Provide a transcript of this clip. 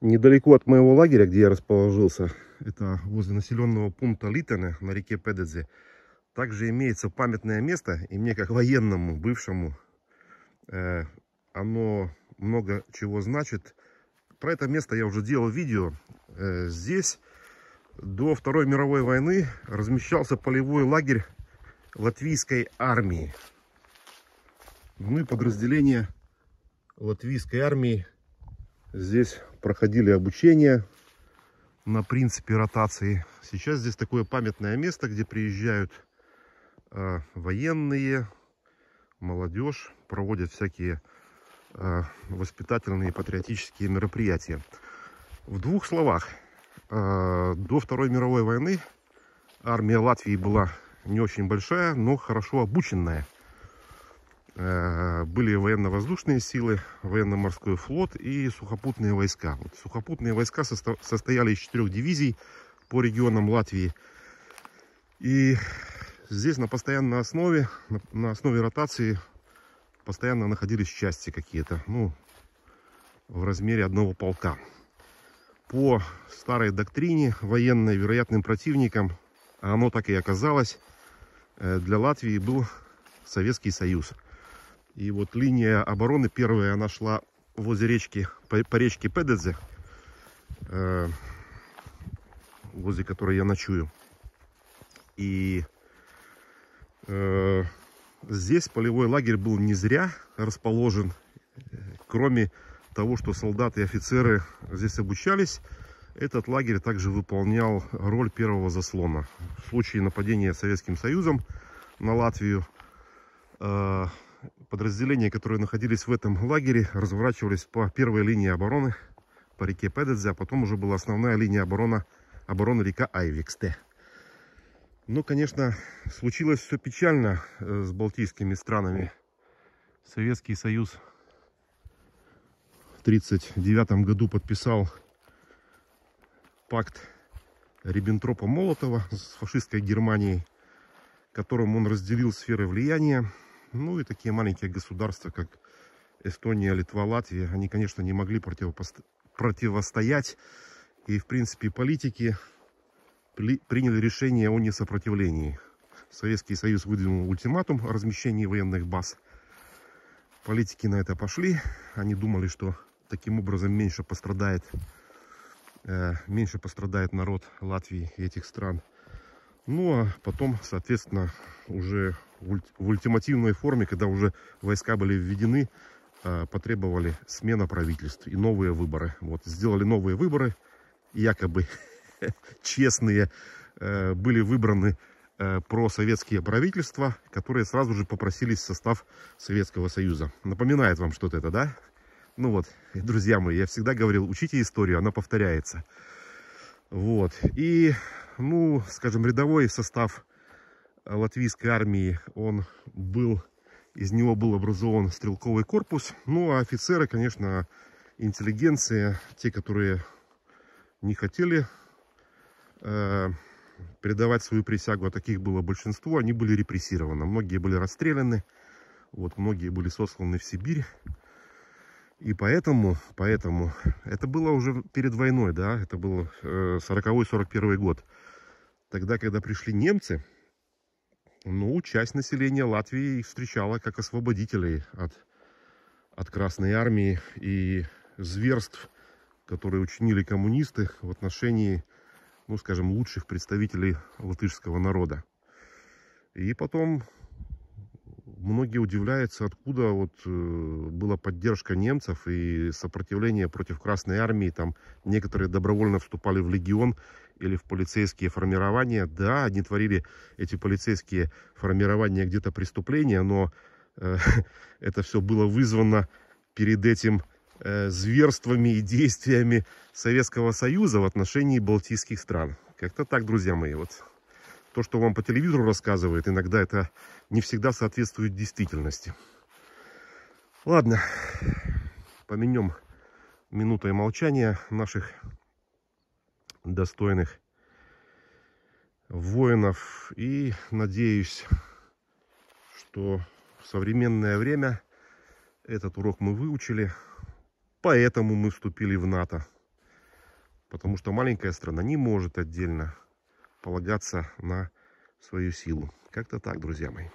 Недалеко от моего лагеря, где я расположился, это возле населенного пункта Литана на реке Педедзе, также имеется памятное место, и мне как военному, бывшему, э, оно много чего значит. Про это место я уже делал видео. Э, здесь до Второй мировой войны размещался полевой лагерь латвийской армии. Ну и подразделение латвийской армии Здесь проходили обучение на принципе ротации. Сейчас здесь такое памятное место, где приезжают э, военные, молодежь, проводят всякие э, воспитательные патриотические мероприятия. В двух словах, э, до Второй мировой войны армия Латвии была не очень большая, но хорошо обученная. Э, были военно-воздушные силы, военно-морской флот и сухопутные войска. Вот сухопутные войска состо состояли из четырех дивизий по регионам Латвии. И здесь на постоянной основе, на, на основе ротации постоянно находились части какие-то, ну, в размере одного полка. По старой доктрине военной вероятным противником, а оно так и оказалось, э, для Латвии был Советский Союз – и вот линия обороны первая, она шла возле речки, по, по речке Педедзе, э, возле которой я ночую. И э, здесь полевой лагерь был не зря расположен, кроме того, что солдаты и офицеры здесь обучались, этот лагерь также выполнял роль первого заслона. В случае нападения Советским Союзом на Латвию э, подразделения, которые находились в этом лагере, разворачивались по первой линии обороны по реке Педедзе, а потом уже была основная линия обороны, обороны река Айвиксте. Ну, конечно, случилось все печально э, с балтийскими странами. Советский Союз в 1939 году подписал пакт Риббентропа-Молотова с фашистской Германией, которым он разделил сферы влияния ну и такие маленькие государства, как Эстония, Литва, Латвия, они, конечно, не могли противостоять. И, в принципе, политики приняли решение о несопротивлении. Советский Союз выдвинул ультиматум о размещении военных баз. Политики на это пошли. Они думали, что таким образом меньше пострадает, э, меньше пострадает народ Латвии и этих стран. Ну а потом, соответственно, уже в ультимативной форме, когда уже войска были введены, а, потребовали смена правительств и новые выборы. Вот, сделали новые выборы, якобы честные, э, были выбраны э, просоветские правительства, которые сразу же попросились в состав Советского Союза. Напоминает вам что-то это, да? Ну вот, друзья мои, я всегда говорил, учите историю, она повторяется. Вот. И, ну, скажем, рядовой состав э, латвийской армии, он был, из него был образован стрелковый корпус. Ну, а офицеры, конечно, интеллигенция, те, которые не хотели э, передавать свою присягу, а таких было большинство, они были репрессированы. Многие были расстреляны, вот, многие были сосланы в Сибирь. И поэтому, поэтому, это было уже перед войной, да, это был 40-41 э, год. Тогда, когда пришли немцы, ну, часть населения Латвии их встречала как освободителей от, от Красной Армии и зверств, которые учинили коммунисты в отношении, ну, скажем, лучших представителей латышского народа. И потом многие удивляются, откуда вот э, была поддержка немцев и сопротивление против Красной Армии. Там некоторые добровольно вступали в легион или в полицейские формирования. Да, они творили эти полицейские формирования где-то преступления, но э, это все было вызвано перед этим э, зверствами и действиями Советского Союза в отношении балтийских стран. Как-то так, друзья мои, вот то, что вам по телевизору рассказывает, иногда это не всегда соответствует действительности. Ладно, поменем минутой молчания наших достойных воинов. И надеюсь, что в современное время этот урок мы выучили, поэтому мы вступили в НАТО. Потому что маленькая страна не может отдельно полагаться на свою силу. Как-то так, друзья мои.